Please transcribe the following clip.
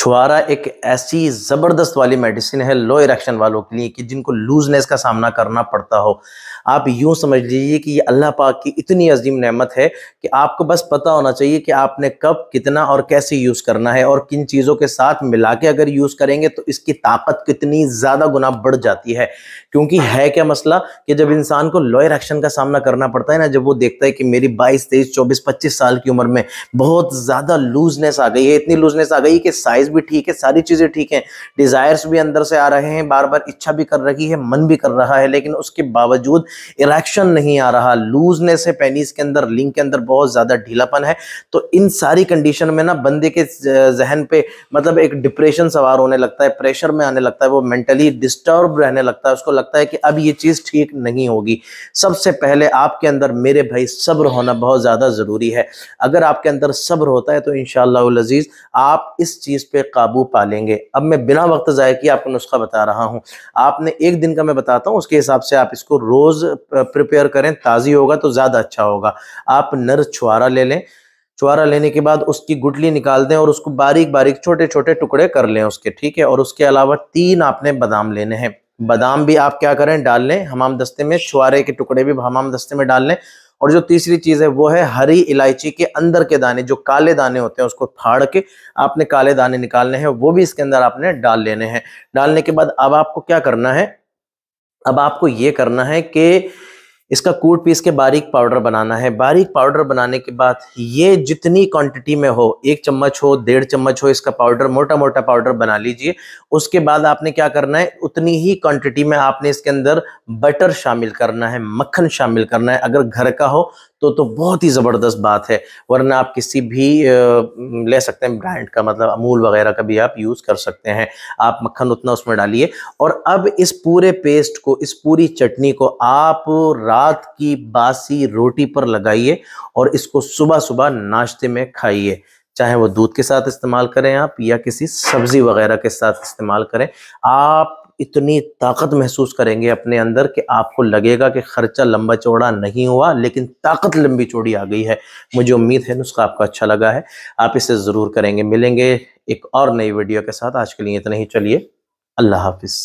छुआरा एक ऐसी ज़बरदस्त वाली मेडिसिन है लो इरेक्शन वालों के लिए कि जिनको लूजनेस का सामना करना पड़ता हो आप यूं समझ लीजिए कि ये अल्लाह पाक की इतनी अजीम नेमत है कि आपको बस पता होना चाहिए कि आपने कब कितना और कैसे यूज़ करना है और किन चीज़ों के साथ मिला के अगर यूज़ करेंगे तो इसकी ताकत कितनी ज़्यादा गुना बढ़ जाती है क्योंकि है क्या मसला कि जब इंसान को लो इरेक्शन का सामना करना पड़ता है ना जब वो देखता है कि मेरी बाईस तेईस चौबीस पच्चीस साल की उम्र में बहुत ज़्यादा लूजनेस आ गई है इतनी लूजनेस आ गई कि साइज़ भी ठीक है सारी चीजें ठीक है डिजायर्स भी अंदर से आ रहे हैं बार बार इच्छा भी कर रही है मन भी कर रहा है लेकिन उसके बावजूद इरेक्शन नहीं आ रहा लूजनेस है पेनिस के अंदर लिंग के अंदर बहुत ज्यादा ढीलापन है तो इन सारी कंडीशन में ना बंदे के जहन पे मतलब एक डिप्रेशन सवार होने लगता है प्रेशर में आने लगता है वो मेंटली डिस्टर्ब रहने लगता है उसको लगता है कि अब ये चीज ठीक नहीं होगी सबसे पहले आपके अंदर मेरे भाई सब्र होना बहुत ज्यादा जरूरी है अगर आपके अंदर सब्र होता है तो इन आप इस चीज पे पे काबू पा लेंगे अब मैं बिना वक्त ज़ाय किए आपको नुस्खा बता रहा हूँ आपने एक दिन का मैं बताता हूँ उसके हिसाब से आप इसको रोज़ प्रिपेयर करें ताज़ी होगा तो ज़्यादा अच्छा होगा आप नर छुआरा ले लें छुआरा लेने के बाद उसकी गुटली निकाल दें और उसको बारीक बारीक छोटे छोटे टुकड़े कर लें उसके ठीक है और उसके अलावा तीन आपने बादाम लेने हैं बादाम भी आप क्या करें डाल लें हमाम दस्ते में छुआरे के टुकड़े भी हमाम दस्ते में डाल लें और जो तीसरी चीज है वो है हरी इलायची के अंदर के दाने जो काले दाने होते हैं उसको फाड़ के आपने काले दाने निकालने हैं वो भी इसके अंदर आपने डाल लेने हैं डालने के बाद अब आपको क्या करना है अब आपको ये करना है कि इसका कूट पीस के बारीक पाउडर बनाना है बारीक पाउडर बनाने के बाद ये जितनी क्वांटिटी में हो एक चम्मच हो डेढ़ चम्मच हो इसका पाउडर मोटा मोटा पाउडर बना लीजिए उसके बाद आपने क्या करना है उतनी ही क्वांटिटी में आपने इसके अंदर बटर शामिल करना है मक्खन शामिल करना है अगर घर का हो तो तो बहुत ही ज़बरदस्त बात है वरना आप किसी भी ले सकते हैं ब्रांड का मतलब अमूल वगैरह का भी आप यूज़ कर सकते हैं आप मक्खन उतना उसमें डालिए और अब इस पूरे पेस्ट को इस पूरी चटनी को आप रात की बासी रोटी पर लगाइए और इसको सुबह सुबह नाश्ते में खाइए चाहे वो दूध के साथ इस्तेमाल करें आप या किसी सब्ज़ी वगैरह के साथ इस्तेमाल करें आप इतनी ताकत महसूस करेंगे अपने अंदर कि आपको लगेगा कि खर्चा लंबा चौड़ा नहीं हुआ लेकिन ताकत लंबी चौड़ी आ गई है मुझे उम्मीद है नुस्खा आपको अच्छा लगा है आप इसे ज़रूर करेंगे मिलेंगे एक और नई वीडियो के साथ आज के लिए इतना ही चलिए अल्लाह हाफिज़